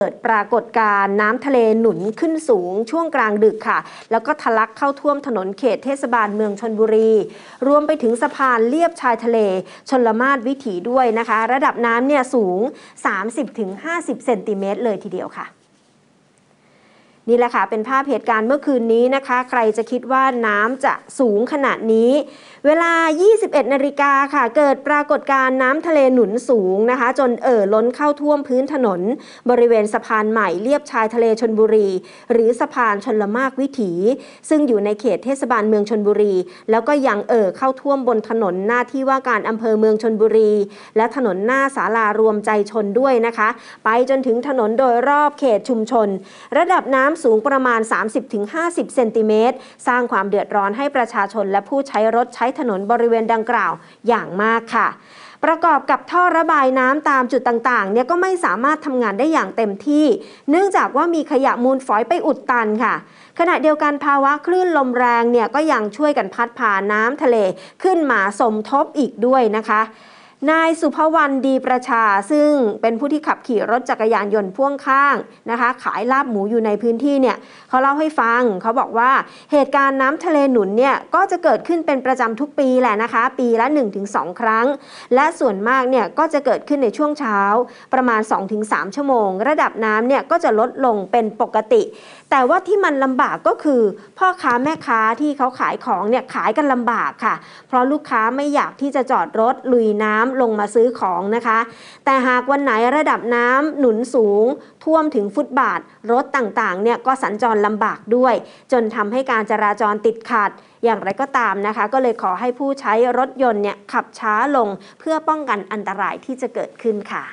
เกิดปรากฏการณ์น้ำทะเลหนุนขึ้นสูงช่วงกลางดึกค่ะ แล้วก็ทะลักเข้าท่วมถนนเขตเทศบาลเมืองชนบุรี รวมไปถึงสะพานเลียบชายทะเลชนละมาศวิถีด้วยนะคะ ระดับน้ำเนี่ยสูง 30-50 เซนติเมตรเลยทีเดียวค่ะนี่แหละค่ะ เป็นภาพเหตุการณ์เมื่อคืนนี้นะคะ ใครจะคิดว่าน้ำจะสูงขนาดนี้ เวลา 21 นาฬิกาค่ะ เกิดปรากฏการณ์น้ำทะเลหนุนสูงนะคะจนเอ่อล้นเข้าท่วมพื้นถนนบริเวณสะพานใหม่เลียบชายทะเลชนบุรี หรือสะพานชนละมากวิถี ซึ่งอยู่ในเขตเทศบาลเมืองชนบุรี แล้วก็ยังเอ่อเข้าท่วมบนถนนหน้าที่ว่าการอำเภอเมืองชนบุรี และถนนหน้าศาลารวมใจชนด้วยนะคะ ไปจนถึงถนนโดยรอบเขตชุมชน ระดับน้ำำสูงประมาณ 30-50เซนติเมตรสร้างความเดือดร้อนให้ประชาชนและผู้ใช้รถใช้ถนนบริเวณดังกล่าวอย่างมากค่ะ ประกอบกับท่อระบายน้ำตามจุดต่างๆเนี่ยก็ไม่สามารถทำงานได้อย่างเต็มที่ เนื่องจากว่ามีขยะมูลฝอยไปอุดตันค่ะ ขณะเดียวกันภาวะคลื่นลมแรงเนี่ยก็ยังช่วยกันพัดผ่าน้ำทะเลขึ้นมาสมทบอีกด้วยนะคะนายสุภวรรณดีประชา ซึ่งเป็นผู้ที่ขับขี่รถจักรยานยนต์พ่วงข้างนะคะขายลาบหมูอยู่ในพื้นที่เนี่ยเขาเล่าให้ฟังเขาบอกว่าเหตุการณ์น้ำทะเลหนุนเนี่ยก็จะเกิดขึ้นเป็นประจำทุกปีแหละนะคะ ปีละ 1-2 ครั้ง และส่วนมากเนี่ยก็จะเกิดขึ้นในช่วงเช้าประมาณ 2-3ชั่วโมง ระดับน้ำเนี่ยก็จะลดลงเป็นปกติ แต่ว่าที่มันลำบากก็คือ พ่อค้าแม่ค้าที่เขาขายของเนี่ยขายกันลำบากค่ะเพราะลูกค้าไม่อยากที่จะจอดรถลุยน้ำลงมาซื้อของนะคะ แต่หากวันไหนระดับน้ำหนุนสูง ท่วมถึงฟุตบาท รถต่างๆเนี่ยก็สัญจรลำบากด้วย จนทำให้การจราจรติดขัด อย่างไรก็ตามนะคะ ก็เลยขอให้ผู้ใช้รถยนต์เนี่ยขับช้าลงเพื่อป้องกันอันตรายที่จะเกิดขึ้นค่ะ